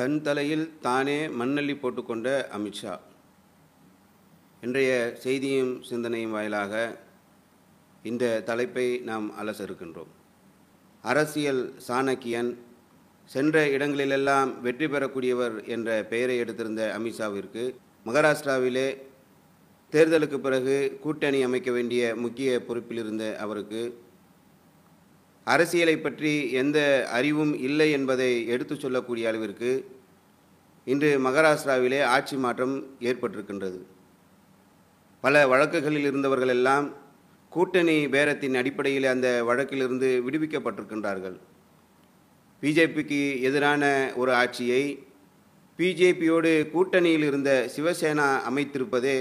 தன் தலையில் தானே மண்ணள்ளி போட்டுக்கொண்ட அமித்ஷா இன்றைய செய்தியும் சிந்தனையும் வாயிலாக இந்த தலைப்பை நாம் அலச இருக்கின்றோம் அரசியல் சாணக்கியன் சென்ற இடங்களிலெல்லாம் வெற்றி பெறக்கூடியவர் என்ற பெயரை எடுத்திருந்த அமித்ஷாவிற்கு மகாராஷ்டிராவிலே தேர்தலுக்கு பிறகு கூட்டணி அமைக்க வேண்டிய முக்கிய பொறுப்பில் இருந்த அவருக்கு அரசியலை பற்றி எந்த அறிவும் இல்லை என்பதை எடுத்துச் சொல்லக்கூடிய அளவிற்கு இன்று மகாராஷ்டிராவிலே ஆட்சி மாற்றம் ஏற்பட்டிருக்கின்றது பல வழக்குகளில் இருந்தவர்கள் எல்லாம் கூட்டணி பேரத்தின் அடிப்படையில் அந்த வழக்கிலிருந்து விடுவிக்கப்பட்டிருக்கின்றார்கள் பிஜேபிக்கு எதிரான ஒரு ஆட்சியை பிஜேபியோடு கூட்டணியில் இருந்த சிவசேனா அமைத்திருப்பதே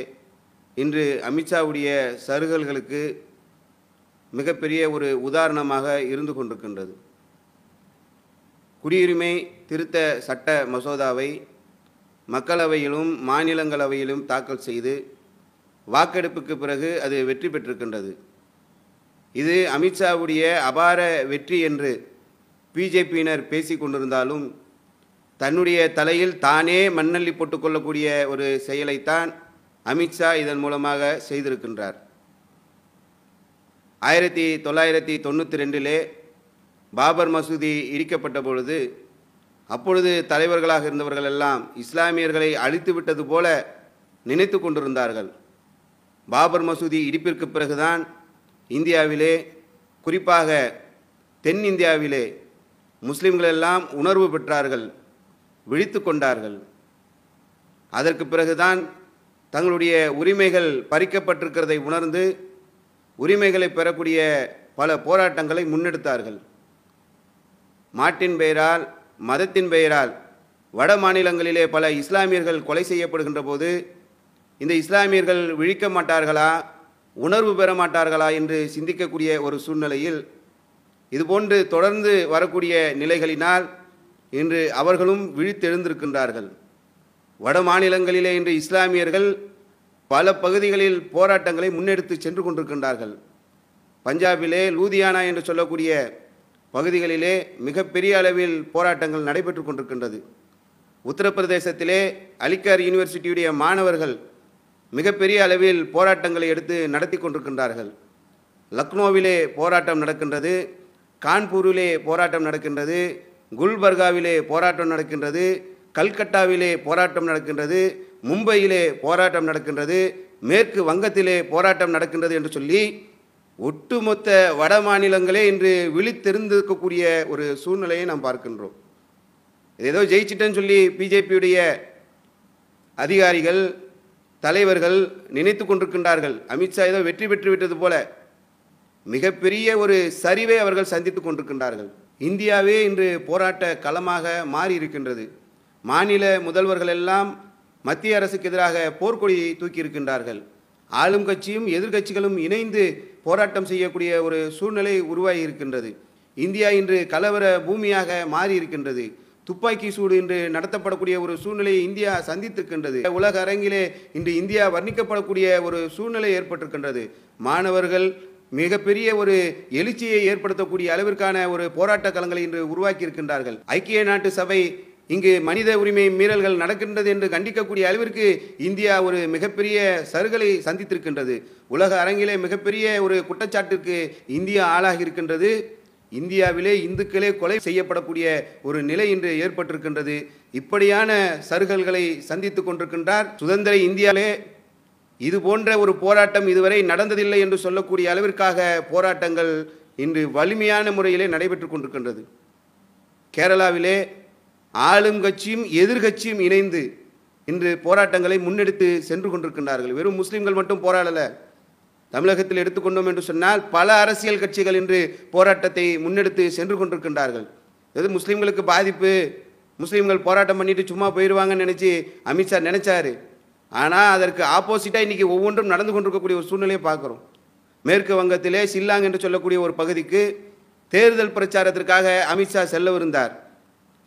இன்று அமித்ஷாவுடைய சருகல்களுக்கு மிகப்பெரிய ஒரு உதாரணமாக இருந்து கொண்டிருக்கின்றது குடியுரிமை திருத்த சட்ட மசோதாவை மக்களவையிலும் மாநிலங்களவையிலும் தாக்கல் செய்து வாக்கெடுப்புக்கு பிறகு அது வெற்றி பெற்றிருக்கின்றது இது அமித்ஷாவுடைய அபார வெற்றி என்று பிஜேபியினர் பேசி கொண்டிருந்தாலும் தன்னுடைய தலையில் தானே மண்ணள்ளி போட்டுக்கொள்ளக்கூடிய ஒரு செயலைத்தான் அமித்ஷா இதன் மூலமாக செய்திருக்கின்றார் ஆயிரத்தி தொள்ளாயிரத்தி தொண்ணூற்றி ரெண்டிலே பாபர் மசூதி இடிக்கப்பட்ட பொழுது அப்பொழுது தலைவர்களாக இருந்தவர்கள் எல்லாம் இஸ்லாமியர்களை அழித்து விட்டது போல நினைத்து கொண்டிருந்தார்கள் பாபர் மசூதி இடிப்பிற்கு பிறகுதான் இந்தியாவிலே குறிப்பாக தென்னிந்தியாவிலே முஸ்லிம்கள் எல்லாம் உணர்வு பெற்றார்கள் விழித்து கொண்டார்கள் அதற்கு பிறகுதான் தங்களுடைய உரிமைகள் பறிக்கப்பட்டிருக்கிறதை உணர்ந்து உரிமைகளை பெறக்கூடிய பல போராட்டங்களை முன்னெடுத்தார்கள் மாட்டின் பெயரால் மதத்தின் பெயரால் வட மாநிலங்களிலே பல இஸ்லாமியர்கள் கொலை செய்யப்படுகின்ற போது இந்த இஸ்லாமியர்கள் விழிக்க மாட்டார்களா உணர்வு பெற மாட்டார்களா என்று சிந்திக்கக்கூடிய ஒரு சூழ்நிலையில் இதுபோன்று தொடர்ந்து வரக்கூடிய நிலைகளினால் இன்று அவர்களும் விழித்தெழுந்திருக்கின்றார்கள் வட மாநிலங்களிலே இன்று இஸ்லாமியர்கள் பல பகுதிகளில் போராட்டங்களை முன்னெடுத்து சென்று கொண்டிருக்கின்றார்கள் பஞ்சாபிலே லூதியானா என்று சொல்லக்கூடிய பகுதிகளிலே மிகப்பெரிய அளவில் போராட்டங்கள் நடைபெற்று கொண்டிருக்கின்றது உத்தரப்பிரதேசத்திலே அலிகார் யூனிவர்சிட்டியுடைய மாணவர்கள் மிகப்பெரிய அளவில் போராட்டங்களை எடுத்து நடத்தி கொண்டிருக்கின்றார்கள் லக்னோவிலே போராட்டம் நடக்கின்றது கான்பூரிலே போராட்டம் நடக்கின்றது குல்பர்காவிலே போராட்டம் நடக்கின்றது கல்கட்டாவிலே போராட்டம் நடக்கின்றது மும்பையிலே போராட்டம் நடக்கின்றது மேற்கு வங்கத்திலே போராட்டம் நடக்கின்றது என்று சொல்லி ஒட்டுமொத்த வட மாநிலங்களே இன்று விழித்தெரிந்திருக்கக்கூடிய ஒரு சூழ்நிலையை நாம் பார்க்கின்றோம் இது ஏதோ ஜெயிச்சிட்டேன்னு சொல்லி பிஜேபியுடைய அதிகாரிகள் தலைவர்கள் நினைத்து கொண்டிருக்கின்றார்கள் அமித்ஷா ஏதோ வெற்றி பெற்று விட்டது போல மிகப்பெரிய ஒரு சரிவை அவர்கள் சந்தித்து கொண்டிருக்கின்றார்கள் இந்தியாவே இன்று போராட்ட களமாக மாறி இருக்கின்றது மாநில முதல்வர்கள் எல்லாம் மத்திய அரசுக்கு எதிராக போர்க்கொடியை தூக்கி இருக்கின்றார்கள் ஆளும் கட்சியும் எதிர்கட்சிகளும் இணைந்து போராட்டம் செய்யக்கூடிய ஒரு சூழ்நிலை உருவாகி இருக்கின்றது இந்தியா இன்று கலவர பூமியாக மாறி இருக்கின்றது துப்பாக்கி சூடு இன்று நடத்தப்படக்கூடிய ஒரு சூழ்நிலையை இந்தியா சந்தித்திருக்கின்றது உலக அரங்கிலே இன்று இந்தியா வர்ணிக்கப்படக்கூடிய ஒரு சூழ்நிலை ஏற்பட்டிருக்கின்றது மாணவர்கள் மிகப்பெரிய ஒரு எழுச்சியை ஏற்படுத்தக்கூடிய அளவிற்கான ஒரு போராட்ட களங்களை இன்று உருவாக்கி இருக்கின்றார்கள் ஐக்கிய நாட்டு சபை இங்கு மனித உரிமை மீறல்கள் நடக்கின்றது என்று கண்டிக்கக்கூடிய அளவிற்கு இந்தியா ஒரு மிகப்பெரிய சருகலை சந்தித்திருக்கின்றது உலக அரங்கிலே மிகப்பெரிய ஒரு குற்றச்சாட்டிற்கு இந்தியா ஆளாகி இருக்கின்றது இந்தியாவிலே இந்துக்களே கொலை செய்யப்படக்கூடிய ஒரு நிலை இன்று ஏற்பட்டிருக்கின்றது இப்படியான சருகல்களை சந்தித்து கொண்டிருக்கின்றார் சுதந்திர இந்தியாவிலே இது போன்ற ஒரு போராட்டம் இதுவரை நடந்ததில்லை என்று சொல்லக்கூடிய அளவிற்காக போராட்டங்கள் இன்று வலிமையான முறையிலே நடைபெற்று கொண்டிருக்கின்றது கேரளாவிலே ஆளுங்கட்சியும் எதிர்கட்சியும் இணைந்து இன்று போராட்டங்களை முன்னெடுத்து சென்று கொண்டிருக்கின்றார்கள் வெறும் முஸ்லீம்கள் மட்டும் போராடலை தமிழகத்தில் எடுத்துக்கொண்டோம் என்று சொன்னால் பல அரசியல் கட்சிகள் இன்று போராட்டத்தை முன்னெடுத்து சென்று கொண்டிருக்கின்றார்கள் எது முஸ்லீம்களுக்கு பாதிப்பு முஸ்லீம்கள் போராட்டம் பண்ணிட்டு சும்மா போயிடுவாங்கன்னு நினச்சி அமித்ஷா நினச்சாரு ஆனால் அதற்கு ஆப்போசிட்டாக இன்றைக்கி ஒவ்வொன்றும் நடந்து கொண்டிருக்கக்கூடிய ஒரு சூழ்நிலையை பார்க்குறோம் மேற்கு வங்கத்திலே சில்லாங் என்று சொல்லக்கூடிய ஒரு பகுதிக்கு தேர்தல் பிரச்சாரத்திற்காக அமித்ஷா செல்லவிருந்தார்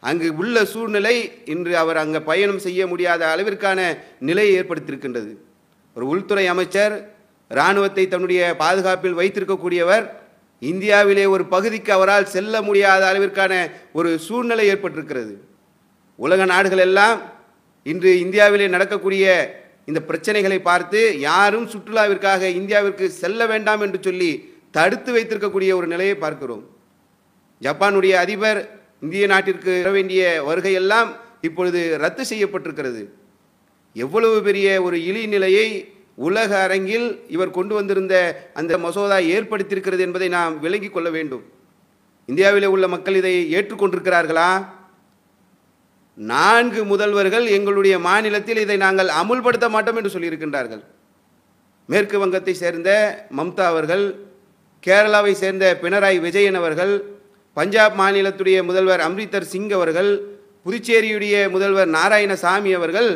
அங்கு உள்ள சூழ்நிலை இன்று அவர் அங்கே பயணம் செய்ய முடியாத அளவிற்கான நிலையை ஏற்படுத்தியிருக்கின்றது ஒரு உள்துறை அமைச்சர் இராணுவத்தை தன்னுடைய பாதுகாப்பில் வைத்திருக்கக்கூடியவர் இந்தியாவிலே ஒரு பகுதிக்கு அவரால் செல்ல முடியாத அளவிற்கான ஒரு சூழ்நிலை ஏற்பட்டிருக்கிறது உலக நாடுகள் எல்லாம் இன்று இந்தியாவிலே நடக்கக்கூடிய இந்த பிரச்சனைகளை பார்த்து யாரும் சுற்றுலாவிற்காக இந்தியாவிற்கு செல்ல வேண்டாம் என்று சொல்லி தடுத்து வைத்திருக்கக்கூடிய ஒரு நிலையை பார்க்கிறோம் ஜப்பானுடைய அதிபர் இந்திய நாட்டிற்கு வர வேண்டிய வருகையெல்லாம் இப்பொழுது ரத்து செய்யப்பட்டிருக்கிறது எவ்வளவு பெரிய ஒரு இழி நிலையை உலக அரங்கில் இவர் கொண்டு வந்திருந்த அந்த மசோதா ஏற்படுத்தியிருக்கிறது என்பதை நாம் விளங்கிக் கொள்ள வேண்டும் இந்தியாவில் உள்ள மக்கள் இதை ஏற்றுக்கொண்டிருக்கிறார்களா நான்கு முதல்வர்கள் எங்களுடைய மாநிலத்தில் இதை நாங்கள் அமுல்படுத்த மாட்டோம் என்று சொல்லியிருக்கின்றார்கள் மேற்கு வங்கத்தை சேர்ந்த மம்தா அவர்கள் கேரளாவை சேர்ந்த பினராயி விஜயன் அவர்கள் பஞ்சாப் மாநிலத்துடைய முதல்வர் அம்ரித்தர் சிங் அவர்கள் புதுச்சேரியுடைய முதல்வர் நாராயணசாமி அவர்கள்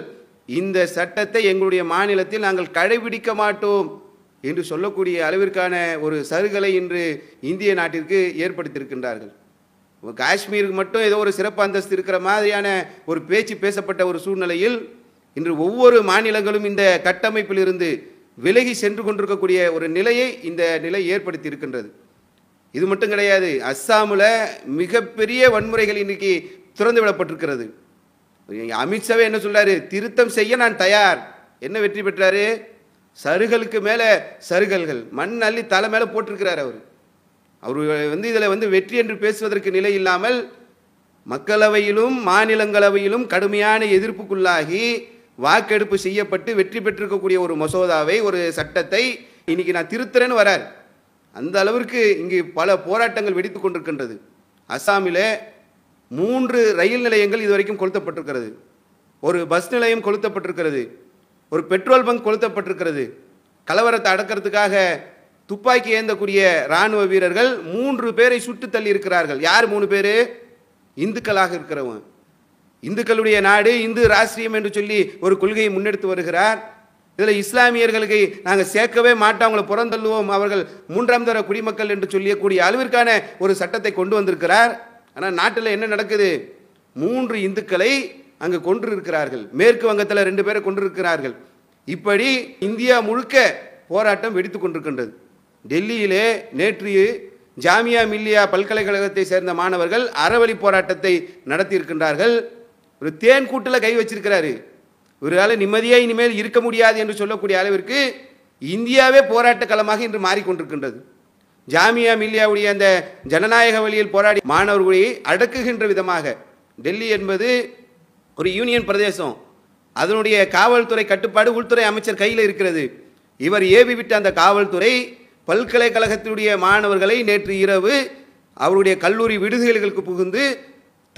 இந்த சட்டத்தை எங்களுடைய மாநிலத்தில் நாங்கள் கடைபிடிக்க மாட்டோம் என்று சொல்லக்கூடிய அளவிற்கான ஒரு சருகலை இன்று இந்திய நாட்டிற்கு ஏற்படுத்தியிருக்கின்றார்கள் காஷ்மீருக்கு மட்டும் ஏதோ ஒரு சிறப்பு அந்தஸ்து இருக்கிற மாதிரியான ஒரு பேச்சு பேசப்பட்ட ஒரு சூழ்நிலையில் இன்று ஒவ்வொரு மாநிலங்களும் இந்த கட்டமைப்பிலிருந்து விலகி சென்று கொண்டிருக்கக்கூடிய ஒரு நிலையை இந்த நிலை ஏற்படுத்தி இருக்கின்றது இது மட்டும் கிடையாது அஸ்ஸாமில் மிகப்பெரிய வன்முறைகள் இன்றைக்கி திறந்து விடப்பட்டிருக்கிறது அமித்ஷாவே என்ன சொல்கிறார் திருத்தம் செய்ய நான் தயார் என்ன வெற்றி பெற்றாரு சருகலுக்கு மேலே சருகல்கள் மண் அள்ளி தலை மேலே போட்டிருக்கிறார் அவர் அவர் வந்து இதில் வந்து வெற்றி என்று பேசுவதற்கு நிலை இல்லாமல் மக்களவையிலும் மாநிலங்களவையிலும் கடுமையான எதிர்ப்புக்குள்ளாகி வாக்கெடுப்பு செய்யப்பட்டு வெற்றி பெற்றிருக்கக்கூடிய ஒரு மசோதாவை ஒரு சட்டத்தை இன்னைக்கு நான் திருத்துறேன்னு வரார் அந்த அளவிற்கு இங்கு பல போராட்டங்கள் வெடித்து கொண்டிருக்கின்றது அஸ்ஸாமிலே மூன்று ரயில் நிலையங்கள் இதுவரைக்கும் கொளுத்தப்பட்டிருக்கிறது ஒரு பஸ் நிலையம் கொளுத்தப்பட்டிருக்கிறது ஒரு பெட்ரோல் பங்க் கொளுத்தப்பட்டிருக்கிறது கலவரத்தை அடக்கிறதுக்காக துப்பாக்கி ஏந்தக்கூடிய இராணுவ வீரர்கள் மூன்று பேரை சுட்டு தள்ளி இருக்கிறார்கள் யார் மூணு பேர் இந்துக்களாக இருக்கிறவன் இந்துக்களுடைய நாடு இந்து ராஷ்டிரியம் என்று சொல்லி ஒரு கொள்கையை முன்னெடுத்து வருகிறார் இதில் இஸ்லாமியர்களுக்கு நாங்கள் சேர்க்கவே மாட்டோம் அவங்களை புறந்தள்ளுவோம் அவர்கள் மூன்றாம் தர குடிமக்கள் என்று சொல்லியக்கூடிய அளவிற்கான ஒரு சட்டத்தை கொண்டு வந்திருக்கிறார் ஆனால் நாட்டில் என்ன நடக்குது மூன்று இந்துக்களை அங்கே கொன்றிருக்கிறார்கள் மேற்கு வங்கத்தில் ரெண்டு பேரை கொண்டிருக்கிறார்கள் இப்படி இந்தியா முழுக்க போராட்டம் வெடித்து கொண்டிருக்கின்றது டெல்லியிலே நேற்று ஜாமியா மில்லியா பல்கலைக்கழகத்தை சேர்ந்த மாணவர்கள் அறவழி போராட்டத்தை நடத்தியிருக்கின்றார்கள் ஒரு தேன் கூட்டில் கை வச்சிருக்கிறாரு இவரால் நிம்மதியாக இனிமேல் இருக்க முடியாது என்று சொல்லக்கூடிய அளவிற்கு இந்தியாவே போராட்ட களமாக இன்று மாறிக்கொண்டிருக்கின்றது ஜாமியா மில்லியாவுடைய அந்த ஜனநாயக வழியில் போராடி மாணவர்களை அடக்குகின்ற விதமாக டெல்லி என்பது ஒரு யூனியன் பிரதேசம் அதனுடைய காவல்துறை கட்டுப்பாடு உள்துறை அமைச்சர் கையில் இருக்கிறது இவர் ஏவி விட்ட அந்த காவல்துறை பல்கலைக்கழகத்தினுடைய மாணவர்களை நேற்று இரவு அவருடைய கல்லூரி விடுதிகளுக்கு புகுந்து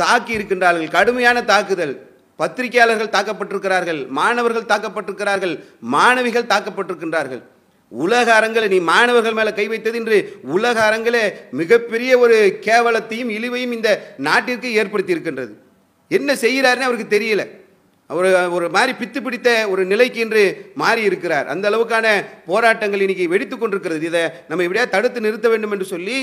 தாக்கி இருக்கின்றார்கள் கடுமையான தாக்குதல் பத்திரிகையாளர்கள் தாக்கப்பட்டிருக்கிறார்கள் மாணவர்கள் தாக்கப்பட்டிருக்கிறார்கள் மாணவிகள் தாக்கப்பட்டிருக்கின்றார்கள் உலக அரங்கில் நீ மாணவர்கள் மேலே கை வைத்தது என்று உலக அரங்கில் மிகப்பெரிய ஒரு கேவலத்தையும் இழிவையும் இந்த நாட்டிற்கு ஏற்படுத்தி இருக்கின்றது என்ன செய்கிறாருன்னு அவருக்கு தெரியல அவர் ஒரு மாதிரி பித்து பிடித்த ஒரு நிலைக்கு இன்று மாறி இருக்கிறார் அந்த அளவுக்கான போராட்டங்கள் இன்னைக்கு வெடித்து கொண்டிருக்கிறது இதை நம்ம எப்படியா தடுத்து நிறுத்த வேண்டும் என்று சொல்லி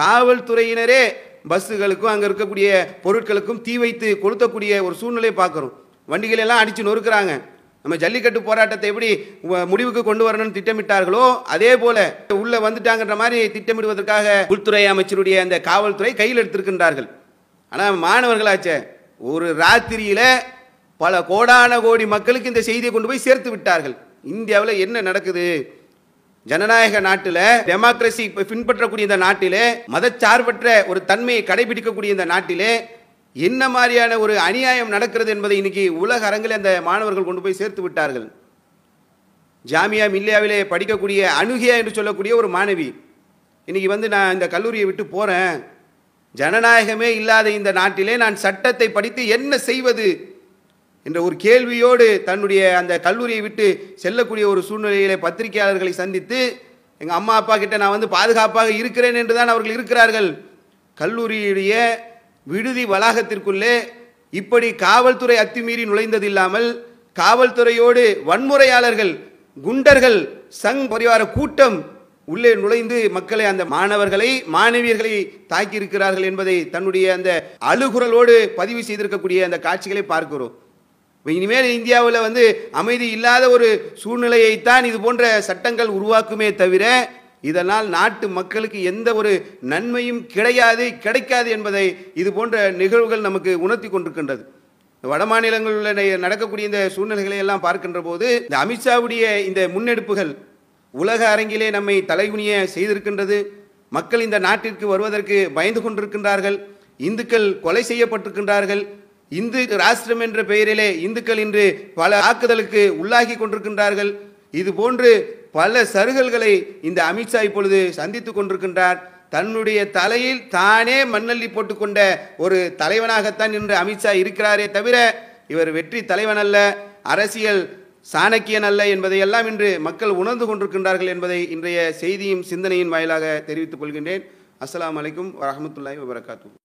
காவல்துறையினரே பஸ்ஸுகளுக்கும் அங்கே இருக்கக்கூடிய பொருட்களுக்கும் தீ வைத்து கொளுத்தக்கூடிய ஒரு சூழ்நிலையை பார்க்குறோம் வண்டிகளெல்லாம் அடித்து நொறுக்கிறாங்க நம்ம ஜல்லிக்கட்டு போராட்டத்தை எப்படி முடிவுக்கு கொண்டு வரணும்னு திட்டமிட்டார்களோ அதே போல உள்ள வந்துட்டாங்கன்ற மாதிரி திட்டமிடுவதற்காக உள்துறை அமைச்சருடைய அந்த காவல்துறை கையில் எடுத்திருக்கின்றார்கள் ஆனால் மாணவர்களாச்சே ஒரு ராத்திரியில் பல கோடான கோடி மக்களுக்கு இந்த செய்தியை கொண்டு போய் சேர்த்து விட்டார்கள் இந்தியாவில் என்ன நடக்குது ஜனநாயக நாட்டில் டெமோக்ரஸி பின்பற்றக்கூடிய இந்த நாட்டிலே மதச்சார்பற்ற ஒரு தன்மையை கடைபிடிக்கக்கூடிய இந்த நாட்டிலே என்ன மாதிரியான ஒரு அநியாயம் நடக்கிறது என்பதை இன்னைக்கு உலக அரங்கில் அந்த மாணவர்கள் கொண்டு போய் சேர்த்து விட்டார்கள் ஜாமியா மில்லியாவிலே படிக்கக்கூடிய அணுகியா என்று சொல்லக்கூடிய ஒரு மாணவி இன்றைக்கி வந்து நான் இந்த கல்லூரியை விட்டு போகிறேன் ஜனநாயகமே இல்லாத இந்த நாட்டிலே நான் சட்டத்தை படித்து என்ன செய்வது என்ற ஒரு கேள்வியோடு தன்னுடைய அந்த கல்லூரியை விட்டு செல்லக்கூடிய ஒரு சூழ்நிலையில பத்திரிகையாளர்களை சந்தித்து எங்கள் அம்மா அப்பா கிட்ட நான் வந்து பாதுகாப்பாக இருக்கிறேன் என்று தான் அவர்கள் இருக்கிறார்கள் கல்லூரியுடைய விடுதி வளாகத்திற்குள்ளே இப்படி காவல்துறை அத்துமீறி நுழைந்தது இல்லாமல் காவல்துறையோடு வன்முறையாளர்கள் குண்டர்கள் சங் பரிவார கூட்டம் உள்ளே நுழைந்து மக்களை அந்த மாணவர்களை மாணவியர்களை தாக்கியிருக்கிறார்கள் என்பதை தன்னுடைய அந்த அழுகுரலோடு பதிவு செய்திருக்கக்கூடிய அந்த காட்சிகளை பார்க்கிறோம் இப்போ இனிமேல் இந்தியாவில் வந்து அமைதி இல்லாத ஒரு சூழ்நிலையைத்தான் இது போன்ற சட்டங்கள் உருவாக்குமே தவிர இதனால் நாட்டு மக்களுக்கு எந்த ஒரு நன்மையும் கிடையாது கிடைக்காது என்பதை இது போன்ற நிகழ்வுகள் நமக்கு உணர்த்தி கொண்டிருக்கின்றது வட மாநிலங்களில் நடக்கக்கூடிய இந்த சூழ்நிலைகளை எல்லாம் பார்க்கின்ற போது இந்த அமித்ஷாவுடைய இந்த முன்னெடுப்புகள் உலக அரங்கிலே நம்மை தலைகுனிய செய்திருக்கின்றது மக்கள் இந்த நாட்டிற்கு வருவதற்கு பயந்து கொண்டிருக்கின்றார்கள் இந்துக்கள் கொலை செய்யப்பட்டிருக்கின்றார்கள் இந்து ராஷ்டிரம் என்ற பெயரிலே இந்துக்கள் இன்று பல தாக்குதலுக்கு உள்ளாகி கொண்டிருக்கின்றார்கள் இது போன்று பல சருகல்களை இந்த அமித்ஷா இப்பொழுது சந்தித்துக் கொண்டிருக்கின்றார் தன்னுடைய தலையில் தானே மண்ணள்ளி போட்டுக்கொண்ட ஒரு தலைவனாகத்தான் இன்று அமித்ஷா இருக்கிறாரே தவிர இவர் வெற்றி தலைவன் அல்ல அரசியல் சாணக்கியன் அல்ல என்பதையெல்லாம் இன்று மக்கள் உணர்ந்து கொண்டிருக்கின்றார்கள் என்பதை இன்றைய செய்தியும் சிந்தனையின் வாயிலாக தெரிவித்துக் கொள்கின்றேன் அஸ்லாம் வலைக்கம் வரமத்துல்லாய் வபரகாத்தூ